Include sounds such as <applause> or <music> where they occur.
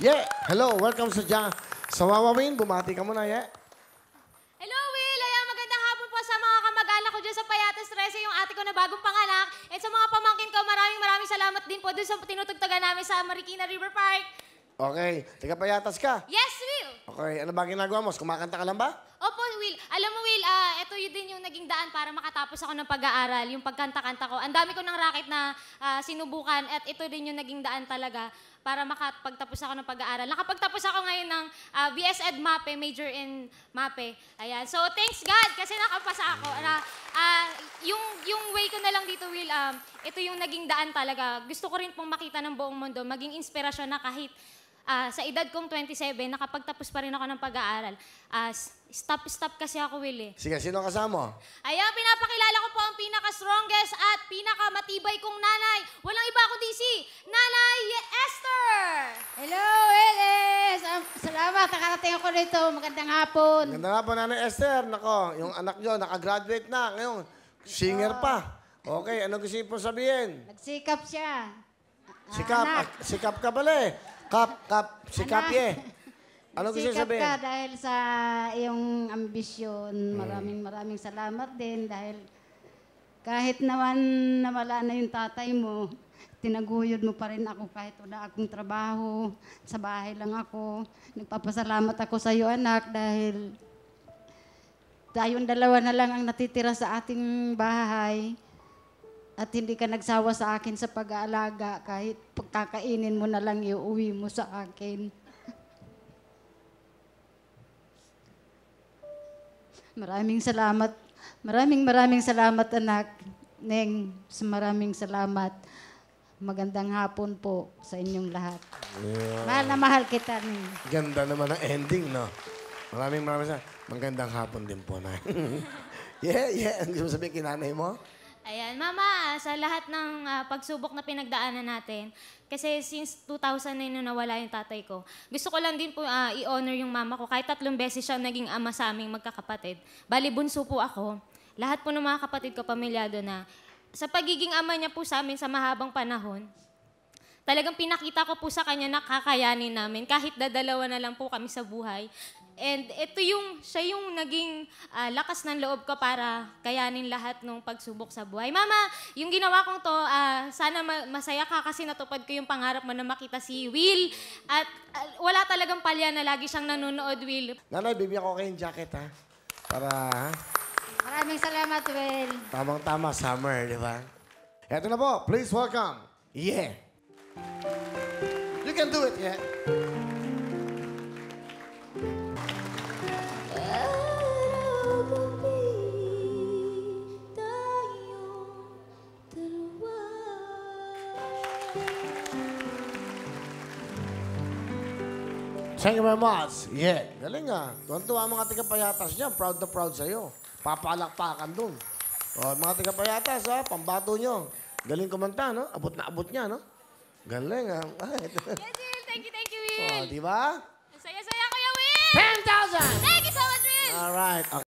Yeah, hello. Welcome sa Diyan. Sa Wawa Win, bumati ka muna, yeah. Hello, Will! Ayan, magandang hapon po sa mga kamag-anak ko dyan sa Payatas 13, yung ate ko na bagong panganak. At sa mga pamangkin ko, maraming maraming salamat din po dun sa tinutugtagan namin sa Marikina River Park. Okay. Taga Payatas ka? Yes, Will! Okay, ano ba ginagawa mo? Kumakanta ka lang ba? Opo, Will. Alam mo, Will, ah, ito yun din yung naging daan para makatapos ako ng pag-aaral, yung pagkanta-kanta ko. Ang dami ko ng racket na ah, sinubukan at ito din yung naging daan talaga para makapagtapos ako ng pag-aaral. Nakapagtapos ako ngayon ng ah, BS Ed MAPE, major in MAPE. Ayan. So, thanks God kasi nakapasa ako. Na, ah, yung, yung way ko na lang dito, Will, um, ito yung naging daan talaga. Gusto ko rin pong makita ng buong mundo, maging inspirasyon na kahit uh, sa edad kong 27, nakapagtapos pa rin ako ng pag-aaral. Uh, ah, stop-stop kasi ako, Willie. eh. Sige, sino kasama? Ayan, pinapakilala ko po ang pinaka-strongest at pinaka-matibay kong nanay. Walang iba kundi si Nanay Esther! Hello, Willis! Um, salamat, nakarating ako rito. Magandang hapon. Magandang hapon, Nanay Esther. Nako, yung anak nyo, nakagraduate na. Ngayon, singer pa. Okay, ano gusto niyo po sabihin? Nagsikap siya. Sikap, ah, sikap ka pala eh. Kap, kap. Si Anak. Kapye. Ano gusto Sikat sabihin? ka dahil sa iyong ambisyon. Mm. Maraming maraming salamat din dahil kahit naman nawala na yung tatay mo, tinaguyod mo pa rin ako kahit wala akong trabaho. Sa bahay lang ako. Nagpapasalamat ako sa iyo anak dahil tayong dalawa na lang ang natitira sa ating bahay. At hindi ka nagsawa sa akin sa pag-aalaga kahit pagkakainin mo na lang iuwi mo sa akin. <laughs> Maraming salamat. Maraming maraming salamat anak. Neng, maraming salamat. Magandang hapon po sa inyong lahat. Yeah. Mahal na mahal kita. Neng. Ganda naman ang ending, no? Maraming maraming salamat. Magandang hapon din po na. <laughs> yeah, yeah. Ang gusto mo sabihin kinanay mo? Ayan, Mama, sa lahat ng ah, pagsubok na pinagdaanan natin, kasi since 2009 na nawala yung tatay ko, gusto ko lang din po ah, i-honor yung mama ko. Kahit tatlong beses siya naging ama sa aming magkakapatid. Bali, bunso po ako. Lahat po ng mga kapatid ko, pamilyado na. Sa pagiging ama niya po sa amin sa mahabang panahon, talagang pinakita ko po sa kanya na kakayanin namin. Kahit dadalawa na lang po kami sa buhay, And ito yung, siya yung naging uh, lakas ng loob ko para kayanin lahat ng pagsubok sa buhay. Mama, yung ginawa kong to, uh, sana ma- masaya ka kasi natupad ko yung pangarap mo na makita si Will. At uh, wala talagang palya na lagi siyang nanonood, Will. Nanay, bibigyan ko kayong jacket, ha? Para, ha? Maraming salamat, Will. Tamang-tama, summer, di ba? Ito na po, please welcome, Yeah! You can do it, Yeah! Thank you very much. Yeah. Galing ah. Tuwan-tuwa mga tigapayatas niyan. Proud to proud sa'yo. Papalakpakan dun. Oh, mga tigapayatas ha, ah, pambato niyo. Galing kumanta, no? Abot na abot niya, no? Galing ah. yes, Will. Thank you, thank you, Will. Oh, di ba? saya ko Kuya Will! 10,000! Thank you so much, Will! All right. Okay.